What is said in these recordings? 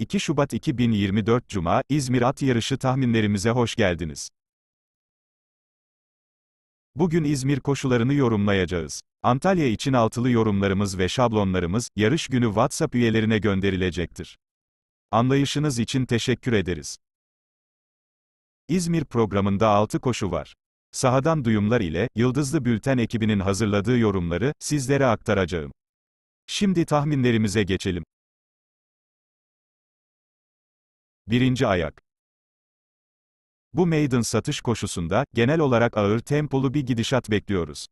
2 Şubat 2024 Cuma, İzmir At Yarışı tahminlerimize hoş geldiniz. Bugün İzmir koşularını yorumlayacağız. Antalya için altılı yorumlarımız ve şablonlarımız, yarış günü WhatsApp üyelerine gönderilecektir. Anlayışınız için teşekkür ederiz. İzmir programında 6 koşu var. Sahadan duyumlar ile, Yıldızlı Bülten ekibinin hazırladığı yorumları, sizlere aktaracağım. Şimdi tahminlerimize geçelim. Birinci ayak. Bu maiden satış koşusunda, genel olarak ağır tempolu bir gidişat bekliyoruz.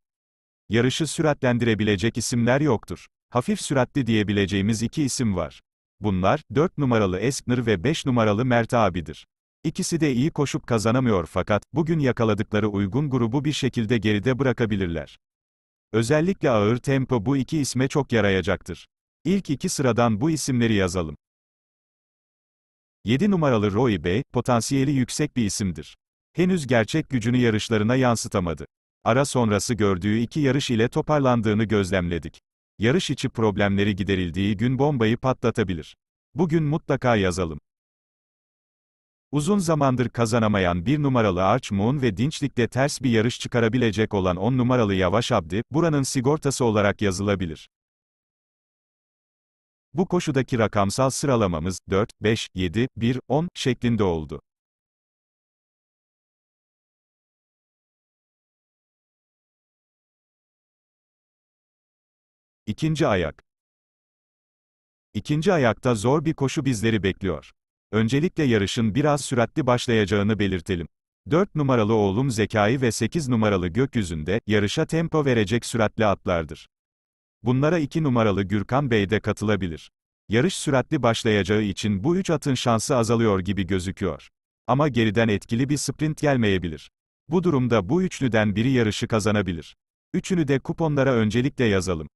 Yarışı süratlendirebilecek isimler yoktur. Hafif süratli diyebileceğimiz iki isim var. Bunlar, 4 numaralı Eskner ve 5 numaralı Mert abidir. İkisi de iyi koşup kazanamıyor fakat, bugün yakaladıkları uygun grubu bir şekilde geride bırakabilirler. Özellikle ağır tempo bu iki isme çok yarayacaktır. İlk iki sıradan bu isimleri yazalım. 7 numaralı Roy B, potansiyeli yüksek bir isimdir. Henüz gerçek gücünü yarışlarına yansıtamadı. Ara sonrası gördüğü iki yarış ile toparlandığını gözlemledik. Yarış içi problemleri giderildiği gün bombayı patlatabilir. Bugün mutlaka yazalım. Uzun zamandır kazanamayan bir numaralı Arch Moon ve dinçlikte ters bir yarış çıkarabilecek olan on numaralı Yavaş Abdi, buranın sigortası olarak yazılabilir. Bu koşudaki rakamsal sıralamamız 4, 5, 7, 1, 10 şeklinde oldu. İkinci ayak. İkinci ayakta zor bir koşu bizleri bekliyor. Öncelikle yarışın biraz süratli başlayacağını belirtelim. 4 numaralı oğlum Zekai ve 8 numaralı gökyüzünde, yarışa tempo verecek süratli atlardır. Bunlara iki numaralı Gürkan Bey de katılabilir. Yarış süratli başlayacağı için bu üç atın şansı azalıyor gibi gözüküyor. Ama geriden etkili bir sprint gelmeyebilir. Bu durumda bu üçlüden biri yarışı kazanabilir. Üçünü de kuponlara öncelikle yazalım.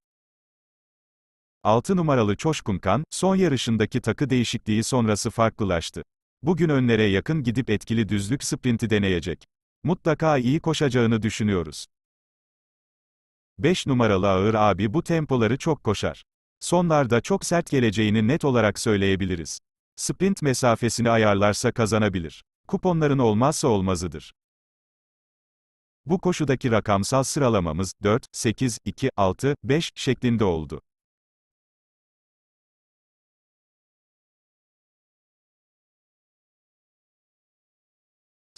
6 numaralı Çoşkun son yarışındaki takı değişikliği sonrası farklılaştı. Bugün önlere yakın gidip etkili düzlük sprinti deneyecek. Mutlaka iyi koşacağını düşünüyoruz. 5 numaralı ağır abi bu tempoları çok koşar. Sonlarda çok sert geleceğini net olarak söyleyebiliriz. Sprint mesafesini ayarlarsa kazanabilir. Kuponların olmazsa olmazıdır. Bu koşudaki rakamsal sıralamamız 4, 8, 2, 6, 5 şeklinde oldu.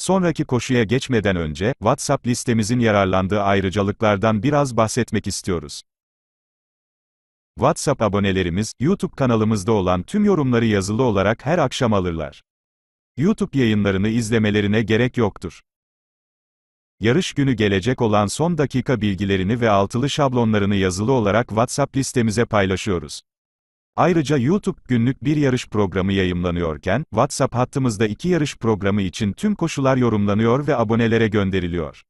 Sonraki koşuya geçmeden önce, WhatsApp listemizin yararlandığı ayrıcalıklardan biraz bahsetmek istiyoruz. WhatsApp abonelerimiz, YouTube kanalımızda olan tüm yorumları yazılı olarak her akşam alırlar. YouTube yayınlarını izlemelerine gerek yoktur. Yarış günü gelecek olan son dakika bilgilerini ve altılı şablonlarını yazılı olarak WhatsApp listemize paylaşıyoruz. Ayrıca YouTube günlük bir yarış programı yayımlanıyorken, WhatsApp hattımızda iki yarış programı için tüm koşullar yorumlanıyor ve abonelere gönderiliyor.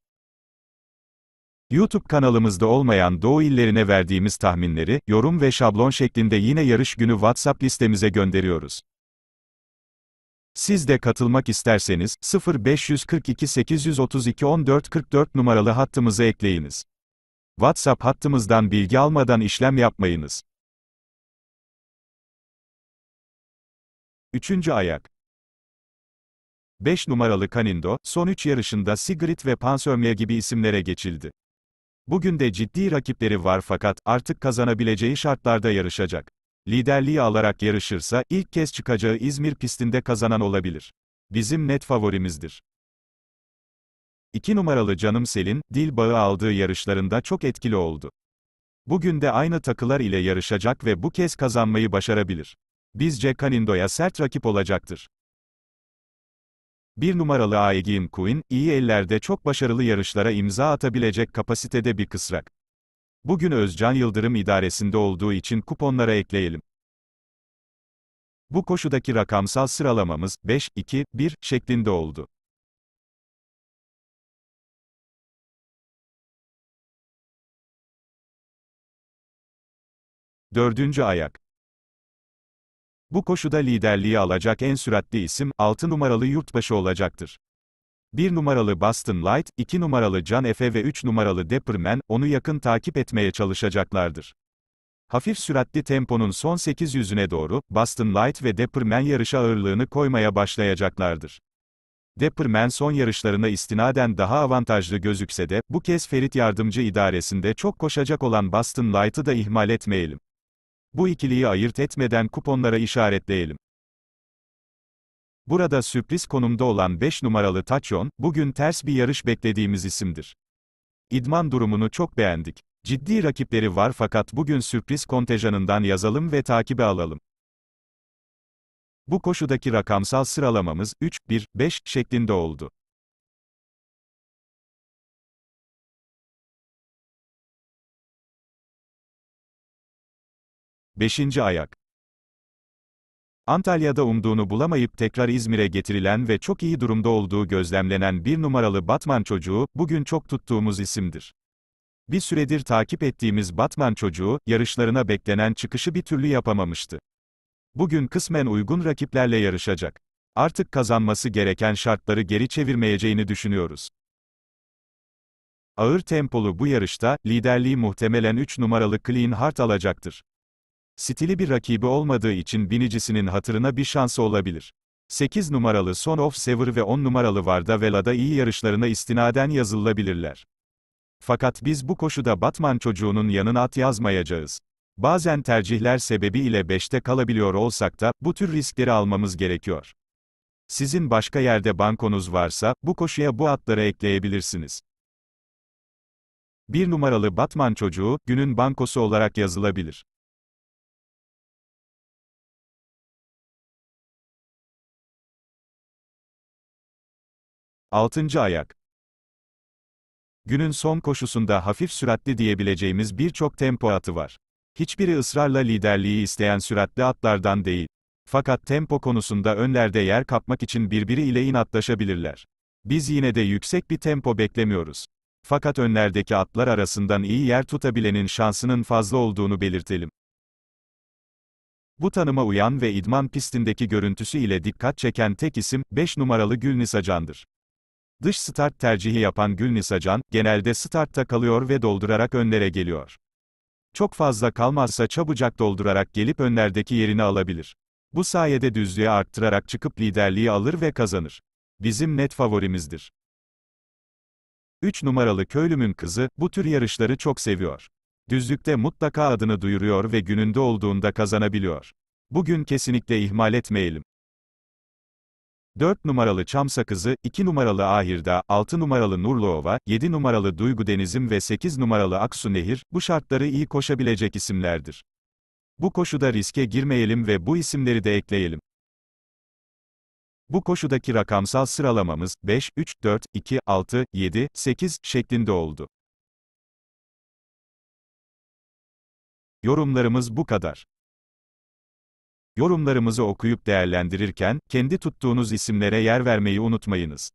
YouTube kanalımızda olmayan doğu illerine verdiğimiz tahminleri, yorum ve şablon şeklinde yine yarış günü WhatsApp listemize gönderiyoruz. Siz de katılmak isterseniz, 0542 832 1444 numaralı hattımızı ekleyiniz. WhatsApp hattımızdan bilgi almadan işlem yapmayınız. Üçüncü ayak. 5 numaralı Canindo, son 3 yarışında Sigrid ve Pansörmya gibi isimlere geçildi. Bugün de ciddi rakipleri var fakat, artık kazanabileceği şartlarda yarışacak. Liderliği alarak yarışırsa, ilk kez çıkacağı İzmir pistinde kazanan olabilir. Bizim net favorimizdir. 2 numaralı Canım Selin, dil bağı aldığı yarışlarında çok etkili oldu. Bugün de aynı takılar ile yarışacak ve bu kez kazanmayı başarabilir bizce Canindoya sert rakip olacaktır. Bir numaralı Aegin Quinn, iyi ellerde çok başarılı yarışlara imza atabilecek kapasitede bir kısrak. Bugün Özcan Yıldırım idaresinde olduğu için kuponlara ekleyelim. Bu koşudaki rakamsal sıralamamız 5, 2, 1 şeklinde oldu. Dördüncü ayak. Bu koşuda liderliği alacak en süratli isim, 6 numaralı yurtbaşı olacaktır. 1 numaralı Boston Light, 2 numaralı Can Efe ve 3 numaralı Depperman, onu yakın takip etmeye çalışacaklardır. Hafif süratli temponun son 800'üne doğru, Boston Light ve Depperman yarışa ağırlığını koymaya başlayacaklardır. Depperman son yarışlarına istinaden daha avantajlı gözükse de, bu kez Ferit Yardımcı idaresinde çok koşacak olan Boston Light'ı da ihmal etmeyelim. Bu ikiliyi ayırt etmeden kuponlara işaretleyelim. Burada sürpriz konumda olan 5 numaralı Taçyon, bugün ters bir yarış beklediğimiz isimdir. İdman durumunu çok beğendik. Ciddi rakipleri var fakat bugün sürpriz kontenjanından yazalım ve takibe alalım. Bu koşudaki rakamsal sıralamamız 3, 1, 5 şeklinde oldu. Beşinci ayak. Antalya'da umduğunu bulamayıp tekrar İzmir'e getirilen ve çok iyi durumda olduğu gözlemlenen bir numaralı Batman çocuğu, bugün çok tuttuğumuz isimdir. Bir süredir takip ettiğimiz Batman çocuğu, yarışlarına beklenen çıkışı bir türlü yapamamıştı. Bugün kısmen uygun rakiplerle yarışacak. Artık kazanması gereken şartları geri çevirmeyeceğini düşünüyoruz. Ağır tempolu bu yarışta, liderliği muhtemelen 3 numaralı Clean Heart alacaktır. Stili bir rakibi olmadığı için binicisinin hatırına bir şansı olabilir. 8 numaralı Son of Sever ve 10 numaralı Varda Vela'da iyi yarışlarına istinaden yazılabilirler. Fakat biz bu koşuda Batman çocuğunun yanına at yazmayacağız. Bazen tercihler sebebiyle 5'te kalabiliyor olsak da, bu tür riskleri almamız gerekiyor. Sizin başka yerde bankonuz varsa, bu koşuya bu atları ekleyebilirsiniz. 1 numaralı Batman çocuğu, günün bankosu olarak yazılabilir. Altıncı ayak. Günün son koşusunda hafif süratli diyebileceğimiz birçok tempo atı var. Hiçbiri ısrarla liderliği isteyen süratli atlardan değil. Fakat tempo konusunda önlerde yer kapmak için birbiri ile inatlaşabilirler. Biz yine de yüksek bir tempo beklemiyoruz. Fakat önlerdeki atlar arasından iyi yer tutabilenin şansının fazla olduğunu belirtelim. Bu tanıma uyan ve idman pistindeki görüntüsü ile dikkat çeken tek isim, 5 numaralı Gülnis Acan'dır. Dış start tercihi yapan Gülnis Can genelde startta kalıyor ve doldurarak önlere geliyor. Çok fazla kalmazsa çabucak doldurarak gelip önlerdeki yerini alabilir. Bu sayede düzlüğe arttırarak çıkıp liderliği alır ve kazanır. Bizim net favorimizdir. 3 numaralı köylümün kızı, bu tür yarışları çok seviyor. Düzlükte mutlaka adını duyuruyor ve gününde olduğunda kazanabiliyor. Bugün kesinlikle ihmal etmeyelim. 4 numaralı Çam Sakızı, 2 numaralı Ahirda, 6 numaralı Nurluova, 7 numaralı Duygu Denizim ve 8 numaralı Aksu Nehir, bu şartları iyi koşabilecek isimlerdir. Bu koşuda riske girmeyelim ve bu isimleri de ekleyelim. Bu koşudaki rakamsal sıralamamız 5, 3, 4, 2, 6, 7, 8 şeklinde oldu. Yorumlarımız bu kadar. Yorumlarımızı okuyup değerlendirirken, kendi tuttuğunuz isimlere yer vermeyi unutmayınız.